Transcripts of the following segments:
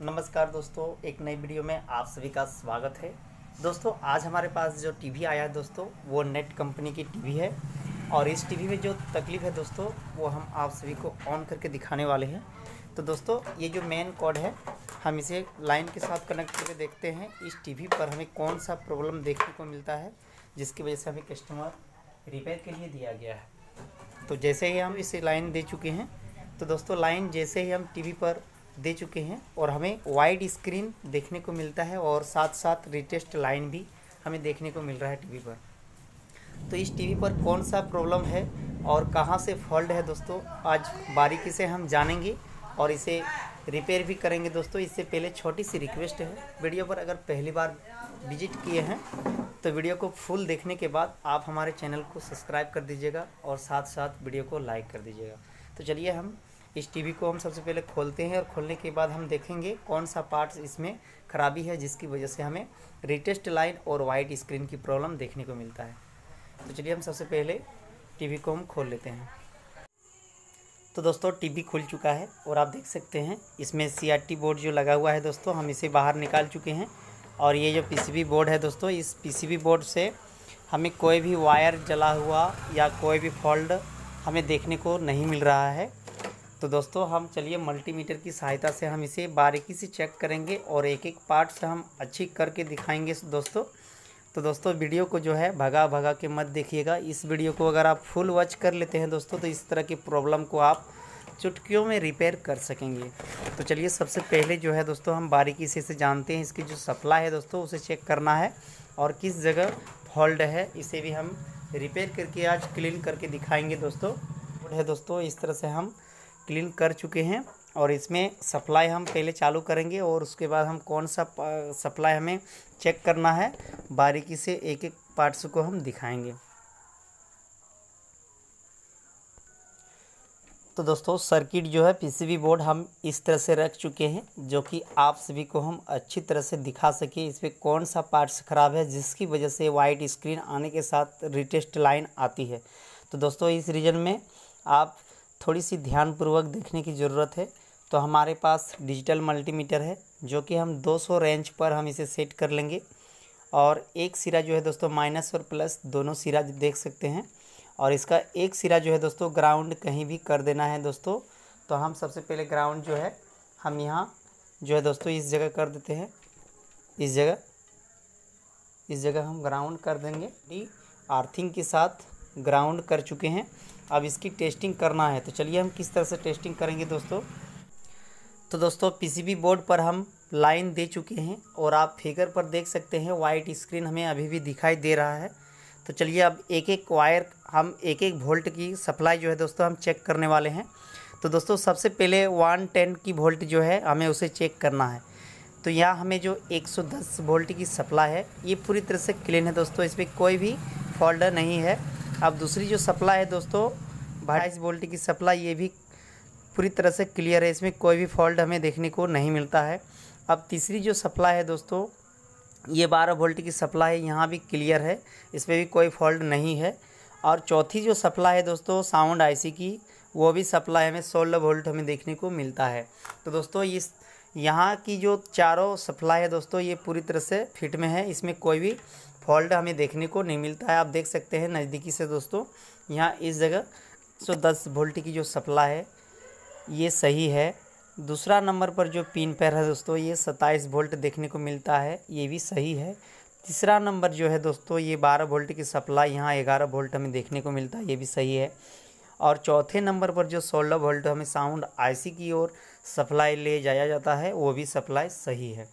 नमस्कार दोस्तों एक नई वीडियो में आप सभी का स्वागत है दोस्तों आज हमारे पास जो टीवी आया है दोस्तों वो नेट कंपनी की टीवी है और इस टीवी में जो तकलीफ़ है दोस्तों वो हम आप सभी को ऑन करके दिखाने वाले हैं तो दोस्तों ये जो मेन कॉड है हम इसे लाइन के साथ कनेक्ट करके देखते हैं इस टी पर हमें कौन सा प्रॉब्लम देखने को मिलता है जिसकी वजह से हमें कस्टमर रिपेयर के लिए दिया गया है तो जैसे ही हम इसे लाइन दे चुके हैं तो दोस्तों लाइन जैसे ही हम टीवी पर दे चुके हैं और हमें वाइड स्क्रीन देखने को मिलता है और साथ साथ रिटेस्ट लाइन भी हमें देखने को मिल रहा है टीवी पर तो इस टीवी पर कौन सा प्रॉब्लम है और कहाँ से फॉल्ट है दोस्तों आज बारीकी से हम जानेंगे और इसे रिपेयर भी करेंगे दोस्तों इससे पहले छोटी सी रिक्वेस्ट है वीडियो पर अगर पहली बार विजिट किए हैं तो वीडियो को फुल देखने के बाद आप हमारे चैनल को सब्सक्राइब कर दीजिएगा और साथ साथ वीडियो को लाइक कर दीजिएगा तो चलिए हम इस टीवी को हम सबसे पहले खोलते हैं और खोलने के बाद हम देखेंगे कौन सा पार्ट्स इसमें खराबी है जिसकी वजह से हमें रिटेस्ट लाइन और वाइट स्क्रीन की प्रॉब्लम देखने को मिलता है तो चलिए हम सबसे पहले टीवी को हम खोल लेते हैं तो दोस्तों टीवी खुल चुका है और आप देख सकते हैं इसमें सी बोर्ड जो लगा हुआ है दोस्तों हम इसे बाहर निकाल चुके हैं और ये जो पीसीबी बोर्ड है दोस्तों इस पीसीबी बोर्ड से हमें कोई भी वायर जला हुआ या कोई भी फॉल्ट हमें देखने को नहीं मिल रहा है तो दोस्तों हम चलिए मल्टीमीटर की सहायता से हम इसे बारीकी से चेक करेंगे और एक एक पार्ट से हम अच्छी करके दिखाएंगे दोस्तों तो दोस्तों वीडियो को जो है भगा भगा के मत देखिएगा इस वीडियो को अगर आप फुल वॉच कर लेते हैं दोस्तों तो इस तरह की प्रॉब्लम को आप चुटकियों में रिपेयर कर सकेंगे तो चलिए सबसे पहले जो है दोस्तों हम बारीकी से इसे जानते हैं इसकी जो सप्लाई है दोस्तों उसे चेक करना है और किस जगह फॉल्ट है इसे भी हम रिपेयर करके आज क्लीन करके दिखाएंगे दोस्तों है दोस्तों इस तरह से हम क्लीन कर चुके हैं और इसमें सप्लाई हम पहले चालू करेंगे और उसके बाद हम कौन सा सप्लाई हमें चेक करना है बारीकी से एक एक पार्ट्स को हम दिखाएंगे तो दोस्तों सर्किट जो है पीसीबी बोर्ड हम इस तरह से रख चुके हैं जो कि आप सभी को हम अच्छी तरह से दिखा सके इस पर कौन सा पार्ट्स ख़राब है जिसकी वजह से वाइट स्क्रीन आने के साथ रिटेस्ट लाइन आती है तो दोस्तों इस रीजन में आप थोड़ी सी ध्यानपूर्वक देखने की ज़रूरत है तो हमारे पास डिजिटल मल्टीमीटर है जो कि हम 200 रेंज पर हम इसे सेट कर लेंगे और एक सिरा जो है दोस्तों माइनस और प्लस दोनों सिरा देख सकते हैं और इसका एक सिरा जो है दोस्तों ग्राउंड कहीं भी कर देना है दोस्तों तो हम सबसे पहले ग्राउंड जो है हम यहाँ जो है दोस्तों इस जगह कर देते हैं इस जगह इस जगह हम ग्राउंड कर देंगे डी आर्थिंग के साथ ग्राउंड कर चुके हैं अब इसकी टेस्टिंग करना है तो चलिए हम किस तरह से टेस्टिंग करेंगे दोस्तों तो दोस्तों पीसीबी बोर्ड पर हम लाइन दे चुके हैं और आप फिगर पर देख सकते हैं वाइट स्क्रीन हमें अभी भी दिखाई दे रहा है तो चलिए अब एक एक वायर हम एक एक वोल्ट की सप्लाई जो है दोस्तों हम चेक करने वाले हैं तो दोस्तों सबसे पहले वन टेन की वोल्ट जो है हमें उसे चेक करना है तो यहाँ हमें जो 110 वोल्ट की सप्लाई है ये पूरी तरह से क्लीन है दोस्तों इसमें कोई भी फॉल्ट नहीं है अब दूसरी जो सप्लाई है दोस्तों बाईस वोल्ट की सप्लाई ये भी पूरी तरह से क्लियर है इसमें कोई भी फॉल्ट हमें देखने को नहीं मिलता है अब तीसरी जो सप्लाई है दोस्तों ये बारह वोल्ट की सप्लाई है यहाँ भी क्लियर है इसमें भी कोई फॉल्ट नहीं है और चौथी जो सप्लाई है दोस्तों साउंड आईसी की वो भी सप्लाई हमें सोलह वोल्ट हमें देखने को मिलता है तो दोस्तों इस यहाँ की जो चारों सप्लाई है दोस्तों ये पूरी तरह से फिट में है इसमें कोई भी फॉल्ट हमें देखने को नहीं मिलता है आप देख सकते हैं नज़दीकी से दोस्तों यहाँ इस जगह सौ दस वोल्ट की जो सप्लाई है ये सही है दूसरा नंबर पर जो पिन पैर है दोस्तों ये सत्ताईस वोल्ट देखने को मिलता है ये भी सही है तीसरा नंबर जो है दोस्तों ये बारह वोल्ट की सप्लाई यहाँ ग्यारह वोल्ट हमें देखने को मिलता है ये भी सही है और चौथे नंबर पर जो सोलह वोल्ट हमें साउंड आईसी की ओर सप्लाई ले जाया जाता है वो भी सप्लाई सही है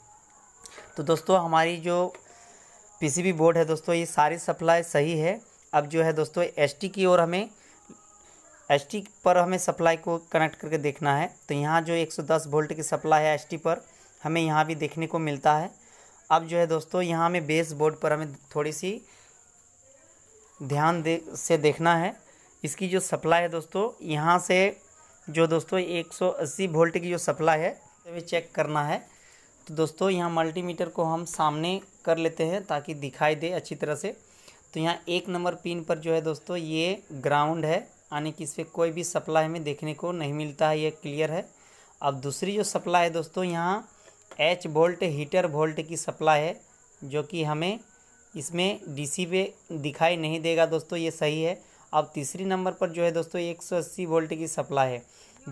तो दोस्तों हमारी जो पीसीबी बोर्ड है दोस्तों ये सारी सप्लाई सही है अब जो है दोस्तों एसटी की ओर हमें एसटी पर हमें सप्लाई को कनेक्ट करके देखना है तो यहाँ जो 110 वोल्ट की सप्लाई है एसटी पर हमें यहाँ भी देखने को मिलता है अब जो है दोस्तों यहाँ हमें बेस बोर्ड पर हमें थोड़ी सी ध्यान दे से देखना है इसकी जो सप्लाई है दोस्तों यहाँ से जो दोस्तों 180 वोल्ट की जो सप्लाई है हमें तो चेक करना है तो दोस्तों यहाँ मल्टीमीटर को हम सामने कर लेते हैं ताकि दिखाई दे अच्छी तरह से तो यहाँ एक नंबर पिन पर जो है दोस्तों ये ग्राउंड है यानी कि इस पर कोई भी सप्लाई हमें देखने को नहीं मिलता है ये क्लियर है अब दूसरी जो सप्लाई है दोस्तों यहाँ एच वोल्ट हीटर वोल्ट की सप्लाई है जो कि हमें इसमें डीसी पे दिखाई नहीं देगा दोस्तों ये सही है अब तीसरी नंबर पर जो है दोस्तों एक सौ अस्सी वोल्ट की सप्लाई है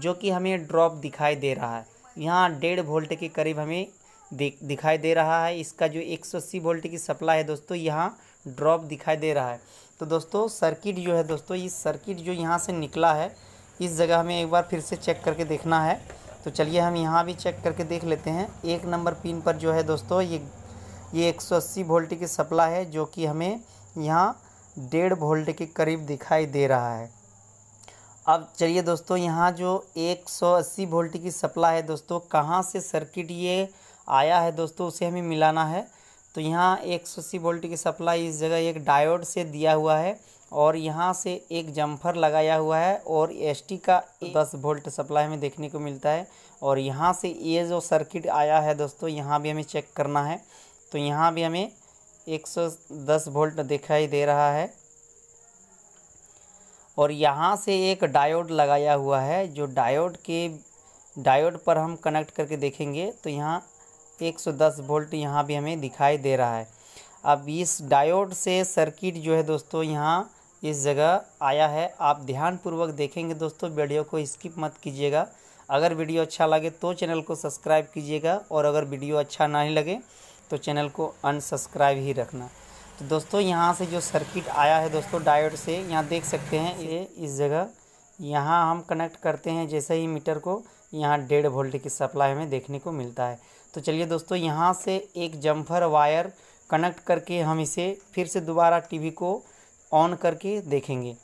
जो कि हमें ड्रॉप दिखाई दे रहा है यहाँ डेढ़ वोल्ट के करीब हमें दिखाई दे रहा है इसका जो 180 वोल्ट की सप्लाई है दोस्तों यहाँ ड्रॉप दिखाई दे रहा है तो दोस्तों सर्किट जो है दोस्तों इस सर्किट जो यहाँ से निकला है इस जगह हमें एक बार फिर से चेक करके देखना है तो चलिए हम यहाँ भी चेक करके देख लेते हैं एक नंबर पिन पर जो है दोस्तों ये ये अस्सी वोल्ट की सप्लाई है जो कि हमें यहाँ डेढ़ वोल्ट के करीब दिखाई दे रहा है अब चलिए दोस्तों यहाँ जो 180 वोल्ट की सप्लाई है दोस्तों कहाँ से सर्किट ये आया है दोस्तों उसे हमें मिलाना है तो यहाँ एक सौ अस्सी वोल्ट की सप्लाई इस जगह एक डायोड से दिया हुआ है और यहाँ से एक जम्फर लगाया हुआ है और एस का दस वोल्ट सप्लाई हमें देखने को मिलता है और यहाँ से ये जो सर्किट आया है दोस्तों यहाँ भी हमें चेक करना है तो यहाँ भी हमें 110 वोल्ट दिखाई दे रहा है और यहाँ से एक डायोड लगाया हुआ है जो डायोड के डायोड पर हम कनेक्ट करके देखेंगे तो यहाँ 110 वोल्ट यहाँ भी हमें दिखाई दे रहा है अब इस डायोड से सर्किट जो है दोस्तों यहाँ इस जगह आया है आप ध्यानपूर्वक देखेंगे दोस्तों वीडियो को स्किप मत कीजिएगा अगर वीडियो अच्छा लगे तो चैनल को सब्सक्राइब कीजिएगा और अगर वीडियो अच्छा नहीं लगे तो चैनल को अनसब्सक्राइब ही रखना तो दोस्तों यहाँ से जो सर्किट आया है दोस्तों डायोड से यहाँ देख सकते हैं ये इस जगह यहाँ हम कनेक्ट करते हैं जैसे ही मीटर को यहाँ डेढ़ वोल्ट की सप्लाई हमें देखने को मिलता है तो चलिए दोस्तों यहाँ से एक जम्फर वायर कनेक्ट करके हम इसे फिर से दोबारा टीवी को ऑन करके देखेंगे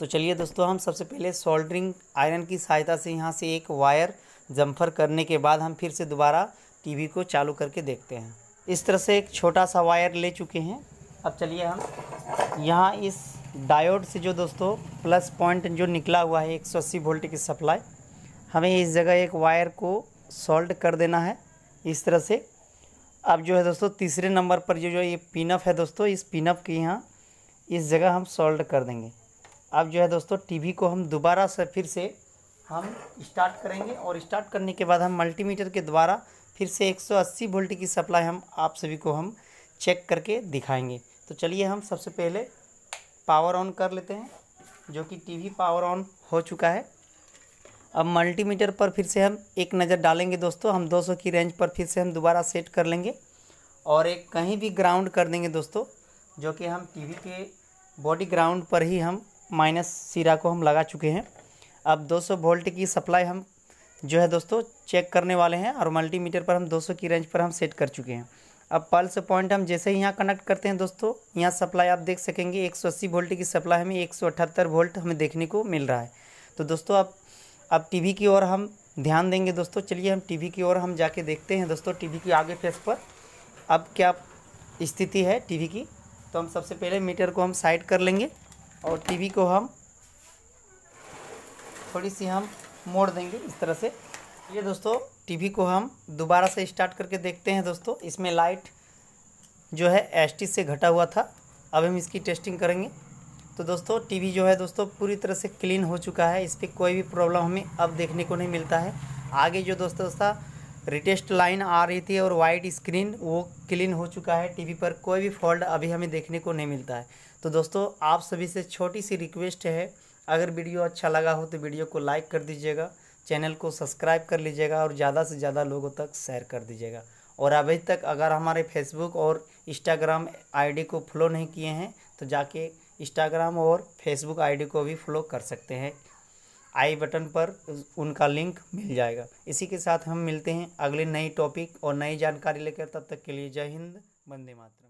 तो चलिए दोस्तों हम सबसे पहले सोल्डरिंग आयरन की सहायता से यहाँ से एक वायर जम्फर करने के बाद हम फिर से दोबारा टीवी को चालू करके देखते हैं इस तरह से एक छोटा सा वायर ले चुके हैं अब चलिए हम यहाँ इस डायोड से जो दोस्तों प्लस पॉइंट जो निकला हुआ है एक सौ अस्सी वोल्ट की सप्लाई हमें इस जगह एक वायर को सॉल्ट कर देना है इस तरह से अब जो है दोस्तों तीसरे नंबर पर जो जो ये पिनअप है दोस्तों इस पिनअप के यहाँ इस जगह हम सॉल्ट कर देंगे अब जो है दोस्तों टीवी को हम दोबारा से फिर से हम स्टार्ट करेंगे और स्टार्ट करने के बाद हम मल्टीमीटर के द्वारा फिर से 180 वोल्ट की सप्लाई हम आप सभी को हम चेक करके दिखाएंगे तो चलिए हम सबसे पहले पावर ऑन कर लेते हैं जो कि टीवी पावर ऑन हो चुका है अब मल्टीमीटर पर फिर से हम एक नज़र डालेंगे दोस्तों हम 200 की रेंज पर फिर से हम दोबारा सेट कर लेंगे और एक कहीं भी ग्राउंड कर देंगे दोस्तों जो कि हम टीवी के बॉडी ग्राउंड पर ही हम माइनस सिरा को हम लगा चुके हैं अब 200 वोल्ट की सप्लाई हम जो है दोस्तों चेक करने वाले हैं और मल्टीमीटर पर हम 200 की रेंज पर हम सेट कर चुके हैं अब पल्स पॉइंट हम जैसे ही यहाँ कनेक्ट करते हैं दोस्तों यहाँ सप्लाई आप देख सकेंगे 180 वोल्ट की सप्लाई हमें 178 वोल्ट हमें देखने को मिल रहा है तो दोस्तों आप अब टीवी की ओर हम ध्यान देंगे दोस्तों चलिए हम टीवी की ओर हम जाके देखते हैं दोस्तों टीवी की आगे फेस पर अब क्या स्थिति है टीवी की तो हम सबसे पहले मीटर को हम साइड कर लेंगे और टीवी को हम थोड़ी सी हम मोड़ देंगे इस तरह से ये दोस्तों टीवी को हम दोबारा से स्टार्ट करके देखते हैं दोस्तों इसमें लाइट जो है एस से घटा हुआ था अब हम इसकी टेस्टिंग करेंगे तो दोस्तों टीवी जो है दोस्तों पूरी तरह से क्लीन हो चुका है इस पर कोई भी प्रॉब्लम हमें अब देखने को नहीं मिलता है आगे जो दोस्तों था रिटेस्ट लाइन आ रही थी और वाइट स्क्रीन वो क्लीन हो चुका है टीवी पर कोई भी फॉल्ट अभी हमें देखने को नहीं मिलता है तो दोस्तों आप सभी से छोटी सी रिक्वेस्ट है अगर वीडियो अच्छा लगा हो तो वीडियो को लाइक कर दीजिएगा चैनल को सब्सक्राइब कर लीजिएगा और ज़्यादा से ज़्यादा लोगों तक शेयर कर दीजिएगा और अभी तक अगर हमारे फेसबुक और इंस्टाग्राम आईडी को फॉलो नहीं किए हैं तो जाके इंस्टाग्राम और फेसबुक आईडी को भी फॉलो कर सकते हैं आई बटन पर उनका लिंक मिल जाएगा इसी के साथ हम मिलते हैं अगले नई टॉपिक और नई जानकारी लेकर तब तक के लिए जय हिंद वंदे मातरम